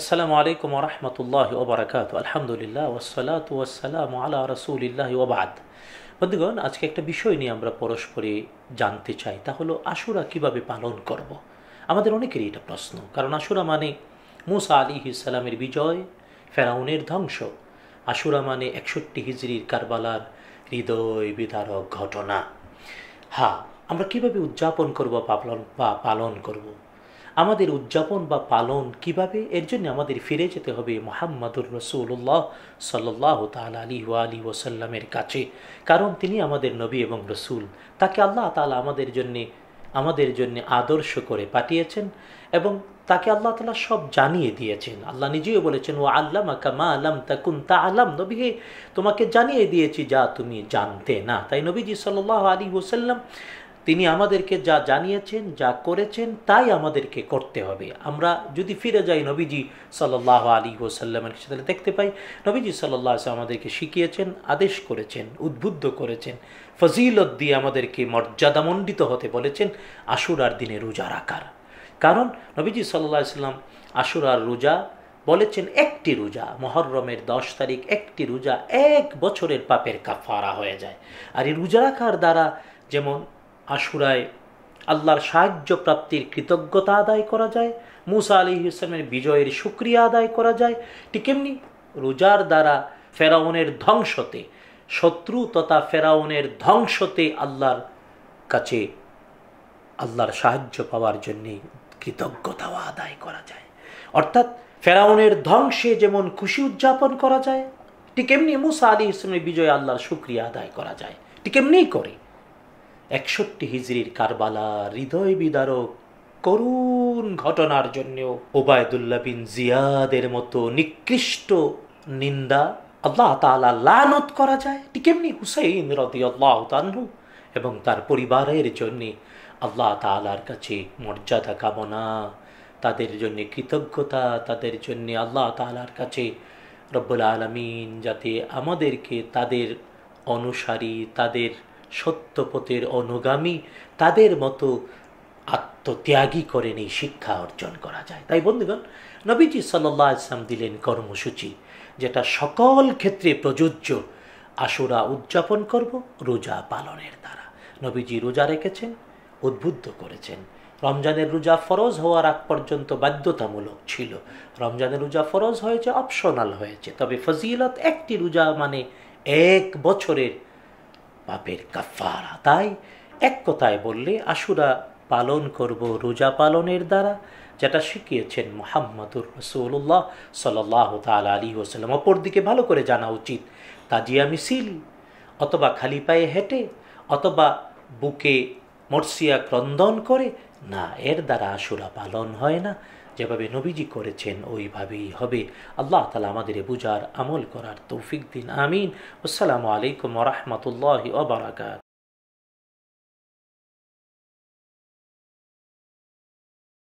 আসসালামু আলাইকুম রহমতুল্লাহ ওবরাকাত আলহামদুলিল্লাহ ওসালাত ওয়াসালাম আলা রসুলিল্লাহ ওবাদ বন্ধুগণ আজকে একটা বিষয় নিয়ে আমরা পরস্পরে জানতে চাই তা হলো আশুরা কিভাবে পালন করব। আমাদের অনেকেরই এটা প্রশ্ন কারণ আশুরা মানে মুসা আলী ইসালামের বিজয় ফেরাউনের ধ্বংস আশুরা মানে একষট্টি হিজড়ির কারবালার হৃদয় বিদারক ঘটনা হ্যাঁ আমরা কিভাবে উদযাপন করব বা পালন করব আমাদের উদযাপন বা পালন কিভাবে এর জন্য আমাদের ফিরে যেতে হবে মোহাম্মদুর রসুল্লাহ সাল্লাহ তাল আলী আলী ওসাল্লামের কাছে কারণ তিনি আমাদের নবী এবং রসুল তাকে আল্লাহ তালা আমাদের জন্যে আমাদের জন্য আদর্শ করে পাঠিয়েছেন এবং তাকে আল্লাহ তালা সব জানিয়ে দিয়েছেন আল্লাহ নিজেও বলেছেন ও আল্লাহ মাকা মা আলাম তাকুন তা আলাম নবী হে তোমাকে জানিয়ে দিয়েছি যা তুমি জানতে না তাই নবীজি সাল্লাহ আলী ওসাল্লাম তিনি আমাদেরকে যা জানিয়েছেন যা করেছেন তাই আমাদেরকে করতে হবে আমরা যদি ফিরে যাই নবীজি সাল্লাহ আলী ওসাল্লামের সাথে দেখতে পাই নবীজি সাল্লাহ আমাদেরকে শিখিয়েছেন আদেশ করেছেন উদ্বুদ্ধ করেছেন ফজিলত দিয়ে আমাদেরকে মর্যাদামণ্ডিত হতে বলেছেন আশুরার দিনে রোজার আকার কারণ নবীজি সাল্লাহ ইসলাম আশুরার রোজা বলেছেন একটি রোজা মহরমের দশ তারিখ একটি রোজা এক বছরের পাপের কাফারা হয়ে যায় আর এই রোজা রাখার দ্বারা যেমন আশুরায় আল্লাহর সাহায্য প্রাপ্তির কৃতজ্ঞতা আদায় করা যায় মুসা আলি ইসলামের বিজয়ের সুক্রিয়া আদায় করা যায় ঠিক এমনি রোজার দ্বারা ফেরাউনের ধ্বংসতে শত্রু তথা ফেরাউনের ধ্বংসতে আল্লাহর কাছে আল্লাহর সাহায্য পাওয়ার জন্যে কৃতজ্ঞতাও আদায় করা যায় অর্থাৎ ফেরাউনের ধ্বংসে যেমন খুশি উদযাপন করা যায় ঠিক এমনি মুসা আলি ইসলামের বিজয় আল্লাহর সুক্রিয়া আদায় করা যায় ঠিক এমনিই করে একষট্টি হিজড়ির কারবালা হৃদয় বিদারক করুণ ঘটনার জন্য ওবায়দুল্লাহ বিন জিয়াদের মতো নিকৃষ্ট নিন্দা আল্লাহ তালা লানত করা যায় ঠিক এমনি হুসাইন রদি আল্লাহ তানহু এবং তার পরিবারের জন্যে আল্লাহ তালার কাছে মর্যাদা কামনা তাদের জন্যে কৃতজ্ঞতা তাদের জন্যে আল্লাহ তালার কাছে রব্বুল আলমিন যাতে আমাদেরকে তাদের অনুসারী তাদের সত্যপথের অনুগামী তাদের মতো আত্মত্যাগী করেন এই শিক্ষা অর্জন করা যায় তাই বন্ধুগণ নবীজি সাল্লা ইসলাম দিলেন কর্মসূচি যেটা সকল ক্ষেত্রে প্রযোজ্য আশুরা উদযাপন করব রোজা পালনের দ্বারা নবীজি রোজা রেখেছেন উদ্বুদ্ধ করেছেন রমজানের রোজা ফরজ হওয়ার আগ পর্যন্ত বাধ্যতামূলক ছিল রমজানের রোজা ফরজ হয়েছে অপশনাল হয়েছে তবে ফজিলত একটি রোজা মানে এক বছরের পাপের কাফারা তাই এক কথায় বললে আশুরা পালন করব রোজা পালনের দ্বারা যেটা শিখিয়েছেন মোহাম্মদুর রসুল্লাহ সাল্লাহ তাল আলী ওসালাম অপরদিকে ভালো করে জানা উচিত তাজিয়া মিছিল অথবা খালি পায়ে হেঁটে অথবা বুকে মর্সিয়া ক্রন্দন করে না এর দ্বারা আশুরা পালন হয় না যেভাবে নবীজি করেছেন ওইভাবেই হবে আল্লাহ তালা আমাদের বুঝার আমল করার তৌফিক দিন আমিন আসসালামু আলাইকুম রহমতুল্লাহ ওবরাকাত